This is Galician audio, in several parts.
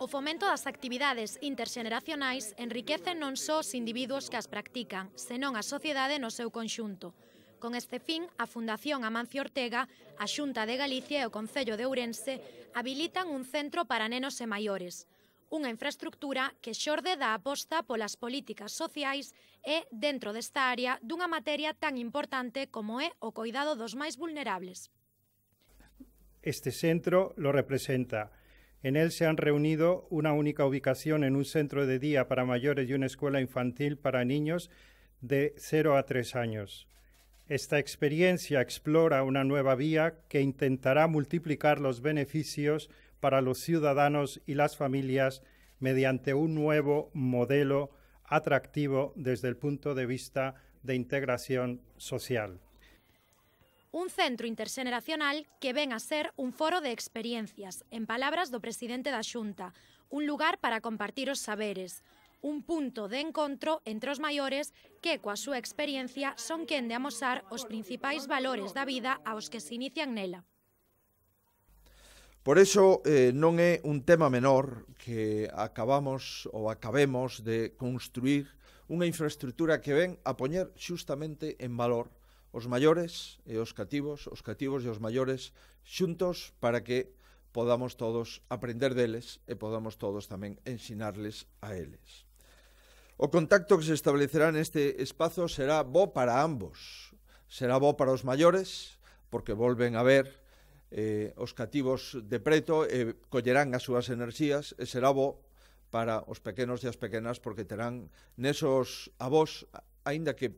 O fomento das actividades interxeneracionais enriquece non só os individuos que as practican, senón a sociedade no seu conxunto. Con este fin, a Fundación Amancio Ortega, a Xunta de Galicia e o Concello de Ourense habilitan un centro para nenos e maiores, unha infraestructura que xorde da aposta polas políticas sociais e, dentro desta área, dunha materia tan importante como é o coidado dos máis vulnerables. Este centro lo representa En él se han reunido una única ubicación en un centro de día para mayores y una escuela infantil para niños de 0 a 3 años. Esta experiencia explora una nueva vía que intentará multiplicar los beneficios para los ciudadanos y las familias mediante un nuevo modelo atractivo desde el punto de vista de integración social. un centro interxeneracional que ven a ser un foro de experiencias, en palabras do presidente da Xunta, un lugar para compartir os saberes, un punto de encontro entre os maiores que, coa súa experiencia, son quen de amosar os principais valores da vida aos que se inician nela. Por iso eh, non é un tema menor que acabamos ou acabemos de construir unha infraestructura que ven a poñer xustamente en valor os maiores e os cativos, os cativos e os maiores xuntos para que podamos todos aprender deles e podamos todos tamén ensinarles a eles. O contacto que se establecerá neste espazo será bo para ambos. Será bo para os maiores, porque volven a ver eh, os cativos de preto e eh, collerán as súas enerxías, e será bo para os pequenos e as pequenas, porque terán nesos avós, aínda que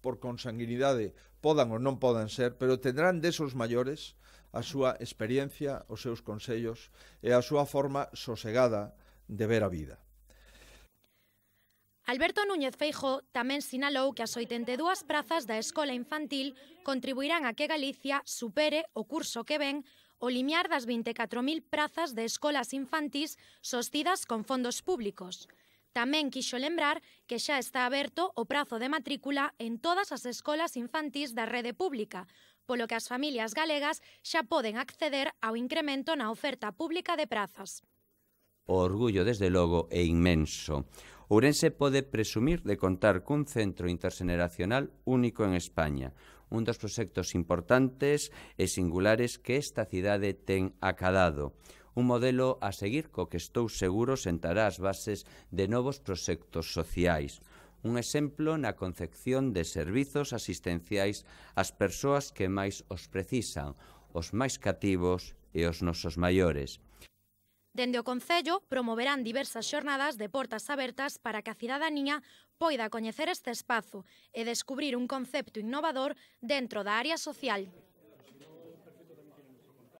por consanguinidade podan ou non podan ser, pero tendrán desos maiores a súa experiencia, os seus consellos e a súa forma sosegada de ver a vida. Alberto Núñez Feijo tamén sinalou que as 82 prazas da escola infantil contribuirán a que Galicia supere o curso que ven o limiar das 24.000 prazas de escolas infantís sostidas con fondos públicos. Tamén quixo lembrar que xa está aberto o prazo de matrícula en todas as escolas infantis da rede pública, polo que as familias galegas xa poden acceder ao incremento na oferta pública de prazas. O orgullo, desde logo, é inmenso. Ourense pode presumir de contar cun centro interxeneracional único en España, un dos proxectos importantes e singulares que esta cidade ten acadado. Un modelo a seguir co que estou seguro sentará as bases de novos proxectos sociais. Un exemplo na concepción de servizos asistenciais ás persoas que máis os precisan, os máis cativos e os nosos maiores. Dende o Concello promoverán diversas xornadas de portas abertas para que a cidadanía poida coñecer este espazo e descubrir un concepto innovador dentro da área social.